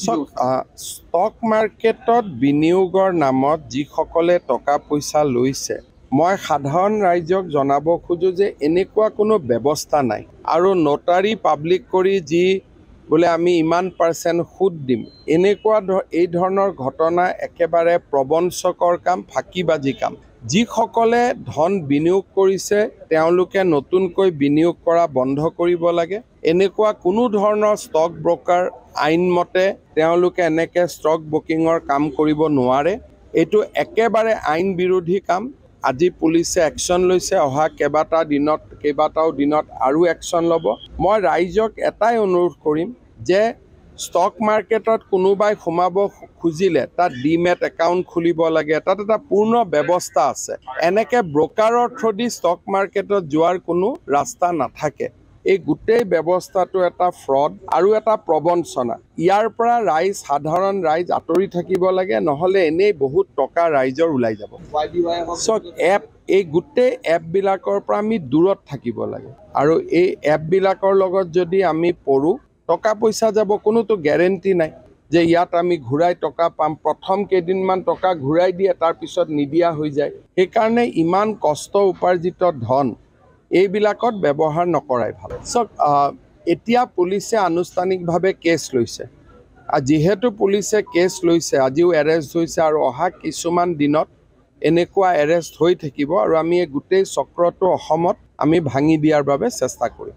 stock মাৰ্কেটত বিনিয়োগৰ নামত যিসকলে টকা পইচা লৈছে মই সাধাৰণ ৰাইজক জনাব খোজোঁ যে এনেকুৱা কোনো ব্যৱস্থা নাই আৰু নটাৰী পাব্লিক কৰি যি বোলে আমি ইমান পাৰ্চেণ্ট সুদ দিম এনেকুৱা এই ধৰণৰ ঘটনা একেবাৰে প্ৰবঞ্চকৰ কাম ফাঁকিবাজি কাম যিসকলে ধন বিনিয়োগ কৰিছে তেওঁলোকে নতুনকৈ বিনিয়োগ কৰা বন্ধ কৰিব লাগে এনেকুৱা কোনো ধৰণৰ ষ্টক ব্ৰকাৰ আইনমতে তেওঁলোকে এনেকৈ ষ্টক ব্ৰকিঙৰ কাম কৰিব নোৱাৰে এইটো একেবাৰে আইন বিৰোধী কাম আজি পুলিচে একশ্যন লৈছে অহা কেইবাটা দিনত কেইবাটাও দিনত আৰু একশ্যন ল'ব মই ৰাইজক এটাই অনুৰোধ কৰিম যে ষ্টক মাৰ্কেটত কোনোবাই সোমাব খুজিলে তাত ডিমেট একাউণ্ট খুলিব লাগে তাত এটা পূৰ্ণ ব্যৱস্থা আছে এনেকৈ ব্ৰকাৰৰ দি ষ্টক মাৰ্কেটত যোৱাৰ কোনো ৰাস্তা নাথাকে এই গোটেই ব্যৱস্থাটো এটা ফ্ৰড আৰু এটা প্ৰবঞ্চনা ইয়াৰ পৰা ৰাইজ সাধাৰণ ৰাইজ আঁতৰি থাকিব লাগে নহ'লে এনেই বহুত টকা ৰাইজৰ ওলাই যাব চক এপ এই গোটেই এপবিলাকৰ পৰা আমি দূৰত থাকিব লাগে আৰু এই এপবিলাকৰ লগত যদি আমি পঢ়োঁ টকা পইচা যাব কোনোতো গেৰেণ্টি নাই যে ইয়াত আমি ঘূৰাই টকা পাম প্ৰথম কেইদিনমান টকা ঘূৰাই দিয়ে তাৰপিছত নিদিয়া হৈ যায় সেইকাৰণে ইমান কষ্ট উপাৰ্জিত ধন এইবিলাকত ব্যৱহাৰ নকৰাই ভাল চক এতিয়া পুলিচে আনুষ্ঠানিকভাৱে কেছ লৈছে যিহেতু পুলিচে কেছ লৈছে আজিও এৰেষ্ট হৈছে আৰু অহা কিছুমান দিনত এনেকুৱা এৰেষ্ট হৈ থাকিব আৰু আমি এই গোটেই চক্ৰটো অসমত আমি ভাঙি দিয়াৰ বাবে চেষ্টা কৰিম